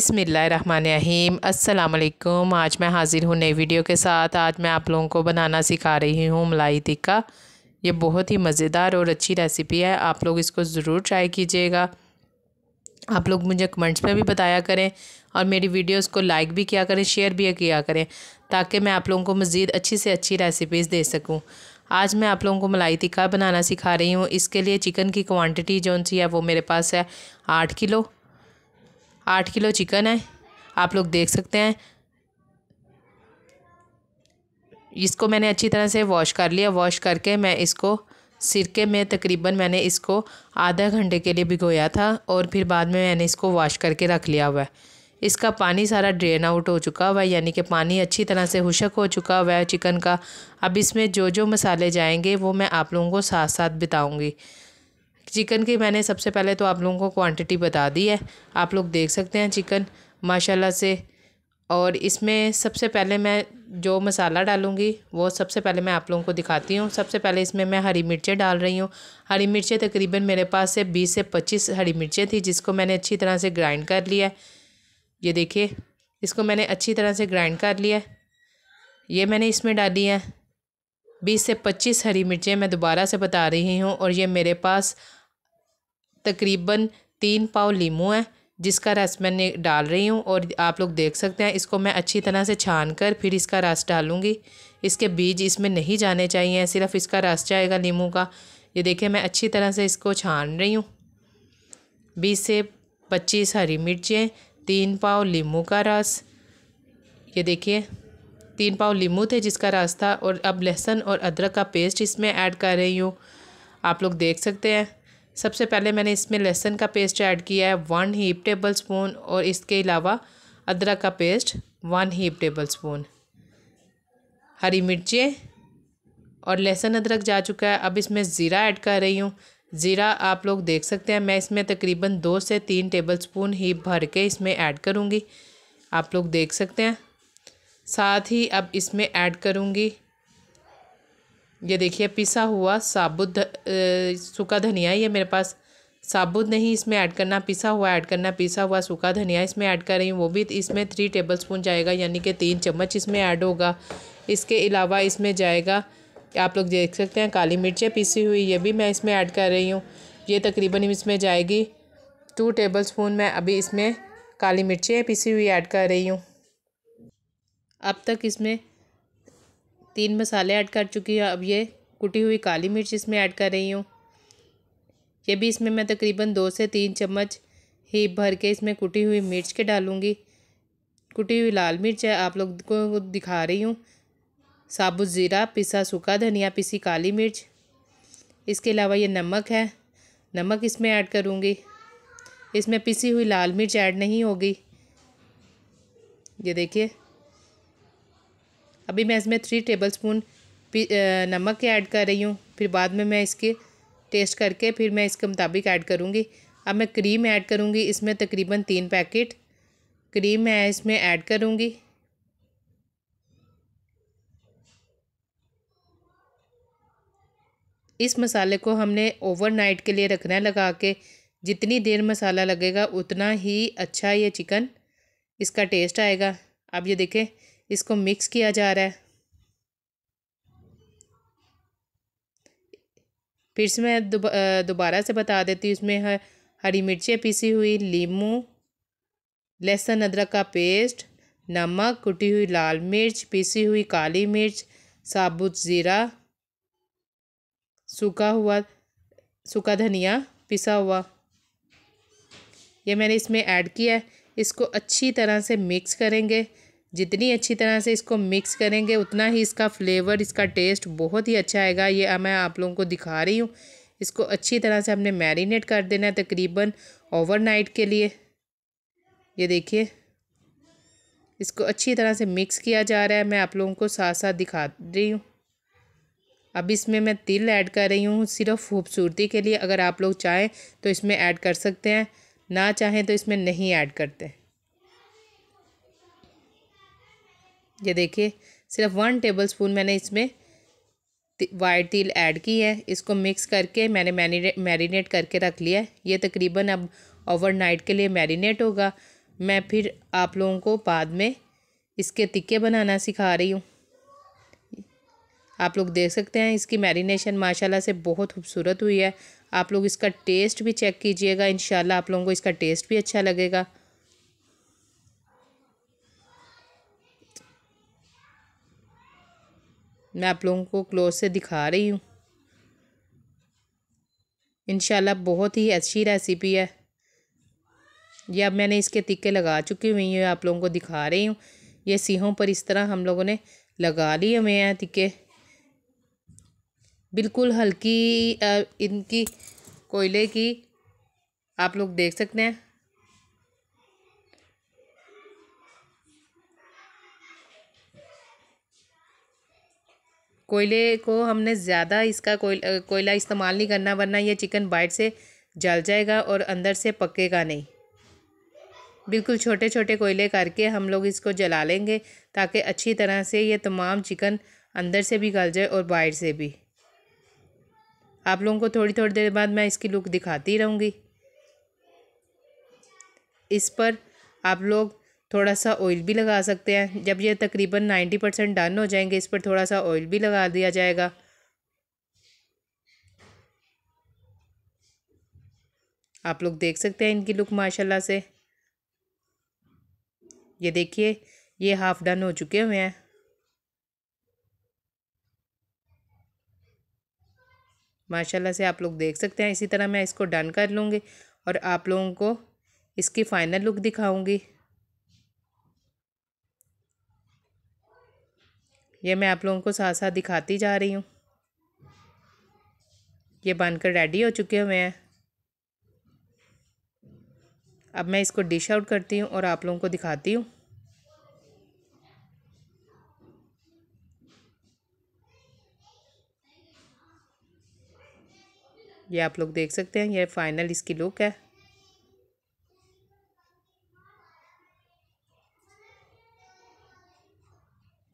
बिसमीम् अल्लाम आज मैं हाज़िर हूँ नई वीडियो के साथ आज मैं आप लोगों को बनाना सिखा रही हूँ मलाई टिक्का ये बहुत ही मज़ेदार और अच्छी रेसिपी है आप लोग इसको ज़रूर ट्राई कीजिएगा आप लोग मुझे कमेंट्स में भी बताया करें और मेरी वीडियोस को लाइक भी किया करें शेयर भी किया करें ताकि मैं आप लोगों को मज़ीद अच्छी से अच्छी रेसिपीज़ दे सकूँ आज मैं आप लोगों को मलाई टिक्का बनाना सिखा रही हूँ इसके लिए चिकन की क्वांटिटी जो सी है वो मेरे पास है आठ किलो आठ किलो चिकन है आप लोग देख सकते हैं इसको मैंने अच्छी तरह से वॉश कर लिया वॉश करके मैं इसको सिरके में तकरीबन मैंने इसको आधा घंटे के लिए भिगोया था और फिर बाद में मैंने इसको वॉश करके रख लिया हुआ है इसका पानी सारा ड्रेन आउट हो चुका हुआ है यानी कि पानी अच्छी तरह से हुशक हो चुका हुआ है चिकन का अब इसमें जो जो मसाले जाएंगे वो मैं आप लोगों को साथ साथ बताऊँगी चिकन की मैंने सबसे पहले तो आप लोगों को क्वांटिटी बता दी है आप लोग देख सकते हैं चिकन माशाल्लाह से और इसमें सबसे पहले मैं जो मसाला डालूँगी वो सबसे पहले मैं आप लोगों को दिखाती हूँ सबसे पहले इसमें मैं हरी मिर्चें डाल रही हूँ हरी मिर्चें तकरीबन मेरे पास से बीस से पच्चीस हरी मिर्चें थी जिसको मैंने अच्छी तरह से ग्राइंड कर लिया है ये देखिए इसको मैंने अच्छी तरह से ग्राइंड कर लिया है ये मैंने इसमें डाली है बीस से पच्चीस हरी मिर्चें मैं दोबारा से बता रही हूँ और ये मेरे पास तकरीबन तीन पाव लीमू है जिसका रस मैंने डाल रही हूँ और आप लोग देख सकते हैं इसको मैं अच्छी तरह से छान कर फिर इसका रस डालूँगी इसके बीज इसमें नहीं जाने चाहिए सिर्फ इसका रस जाएगा लीमू का ये देखिए मैं अच्छी तरह से इसको छान रही हूँ बीस से पच्चीस हरी मिर्चें तीन पाव लीमू का रस ये देखिए तीन पाव लीमू थे जिसका रस था और अब लहसुन और अदरक का पेस्ट इसमें ऐड कर रही हूँ आप लोग देख सकते हैं सबसे पहले मैंने इसमें लहसुन का पेस्ट ऐड किया है वन हीप टेबल स्पून और इसके अलावा अदरक का paste one heap tablespoon हरी मिर्चें और लहसुन अदरक जा चुका है अब इसमें ज़ीरा ऐड कर रही हूँ ज़ीरा आप लोग देख सकते हैं मैं इसमें तकरीबन दो से तीन टेबल स्पून ही भर के इसमें ऐड करूँगी आप लोग देख सकते हैं साथ ही अब इसमें ऐड करूँगी ये देखिए पिसा हुआ साबुत सूखा धनिया ये मेरे पास साबुत नहीं इसमें ऐड करना पिसा हुआ ऐड करना पिसा हुआ सूखा धनिया इसमें ऐड कर रही हूँ वो भी इसमें थ्री टेबल स्पून जाएगा यानी कि तीन चम्मच इसमें ऐड होगा इसके अलावा इसमें जाएगा आप लोग देख सकते हैं काली मिर्चें पिसी हुई ये भी मैं इसमें ऐड कर रही हूँ ये तकरीबन इसमें जाएगी टू टेबल स्पून मैं अभी इसमें काली मिर्चें पिसी हुई ऐड कर रही हूँ अब तक इसमें तीन मसाले ऐड कर चुकी हूँ अब ये कुटी हुई काली मिर्च इसमें ऐड कर रही हूँ ये भी इसमें मैं तकरीबन दो से तीन चम्मच ही भर के इसमें कुटी हुई मिर्च के डालूँगी कुटी हुई लाल मिर्च है आप लोग को दिखा रही हूँ साबुत ज़ीरा पिसा सूखा धनिया पिसी काली मिर्च इसके अलावा ये नमक है नमक इसमें ऐड करूँगी इसमें पिसी हुई लाल मिर्च ऐड नहीं होगी ये देखिए अभी मैं इसमें थ्री टेबल स्पून नमक ऐड कर रही हूँ फिर बाद में मैं इसके टेस्ट करके फिर मैं इसके मुताबिक ऐड करूँगी अब मैं क्रीम ऐड करूँगी इसमें तकरीबन तीन पैकेट क्रीम मैं इसमें ऐड करूँगी इस मसाले को हमने ओवरनाइट के लिए रखना है लगा के जितनी देर मसाला लगेगा उतना ही अच्छा ये चिकन इसका टेस्ट आएगा अब ये देखें इसको मिक्स किया जा रहा है फिर से मैं दोबारा से बता देती हूँ इसमें हर, हरी मिर्चें पीसी हुई लीमू लहसुन अदरक का पेस्ट नमक कुटी हुई लाल मिर्च पीसी हुई काली मिर्च साबुत ज़ीरा सूखा हुआ सूखा धनिया पिसा हुआ ये मैंने इसमें ऐड किया है इसको अच्छी तरह से मिक्स करेंगे जितनी अच्छी तरह से इसको मिक्स करेंगे उतना ही इसका फ्लेवर इसका टेस्ट बहुत ही अच्छा आएगा ये मैं आप लोगों को दिखा रही हूँ इसको अच्छी तरह से हमने मैरिनेट कर देना है तकरीबन ओवरनाइट के लिए ये देखिए इसको अच्छी तरह से मिक्स किया जा रहा है मैं आप लोगों को साथ साथ दिखा रही हूँ अब इसमें मैं तिल ऐड कर रही हूँ सिर्फ खूबसूरती के लिए अगर आप लोग चाहें तो इसमें ऐड कर सकते हैं ना चाहें तो इसमें नहीं ऐड करते ये देखिए सिर्फ वन टेबल स्पून मैंने इसमें वाइट तिल ऐड की है इसको मिक्स करके मैंने मैरिनेट करके रख लिया है ये तकरीबन अब ओवरनाइट के लिए मैरिनेट होगा मैं फिर आप लोगों को बाद में इसके तिक्के बनाना सिखा रही हूँ आप लोग देख सकते हैं इसकी मैरिनेशन माशाल्लाह से बहुत खूबसूरत हुई है आप लोग इसका टेस्ट भी चेक कीजिएगा इन आप लोगों को इसका टेस्ट भी अच्छा लगेगा मैं आप लोगों को क्लोज से दिखा रही हूँ इन बहुत ही अच्छी रेसिपी है ये अब मैंने इसके तिक्के लगा चुकी हुई हैं आप लोगों को दिखा रही हूँ ये सीहों पर इस तरह हम लोगों ने लगा लिए हुए हैं तिक्के बिल्कुल हल्की इनकी कोयले की आप लोग देख सकते हैं कोयले को हमने ज़्यादा इसका कोयला कोयला इस्तेमाल नहीं करना वरना यह चिकन बाइट से जल जाएगा और अंदर से पकेगा नहीं बिल्कुल छोटे छोटे कोयले करके हम लोग इसको जला लेंगे ताकि अच्छी तरह से ये तमाम चिकन अंदर से भी गल जाए और बाहर से भी आप लोगों को थोड़ी थोड़ी देर बाद मैं इसकी लुक दिखाती रहूँगी इस पर आप लोग थोड़ा सा ऑयल भी लगा सकते हैं जब ये तकरीबन नाइन्टी परसेंट डन हो जाएंगे इस पर थोड़ा सा ऑयल भी लगा दिया जाएगा आप लोग देख सकते हैं इनकी लुक माशाल्लाह से ये देखिए ये हाफ़ डन हो चुके हुए हैं माशाल्लाह से आप लोग देख सकते हैं इसी तरह मैं इसको डन कर लूँगी और आप लोगों को इसकी फ़ाइनल लुक दिखाऊँगी ये मैं आप लोगों को साथ साथ दिखाती जा रही हूँ ये बनकर रेडी हो चुके हुए हैं अब मैं इसको डिश आउट करती हूँ और आप लोगों को दिखाती हूँ ये आप लोग देख सकते हैं ये फाइनल इसकी लुक है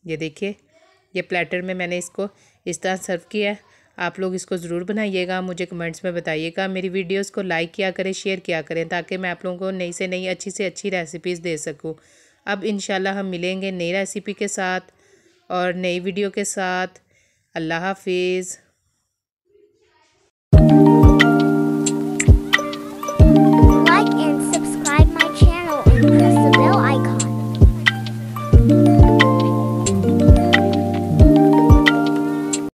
ये देखिए ये प्लेटर में मैंने इसको इस तरह सर्व किया है आप लोग इसको ज़रूर बनाइएगा मुझे कमेंट्स में बताइएगा मेरी वीडियोस को लाइक किया करें शेयर किया करें ताकि मैं आप लोगों को नई से नई अच्छी से अच्छी रेसिपीज़ दे सकूं अब इन हम मिलेंगे नई रेसिपी के साथ और नई वीडियो के साथ अल्लाह हाफिज़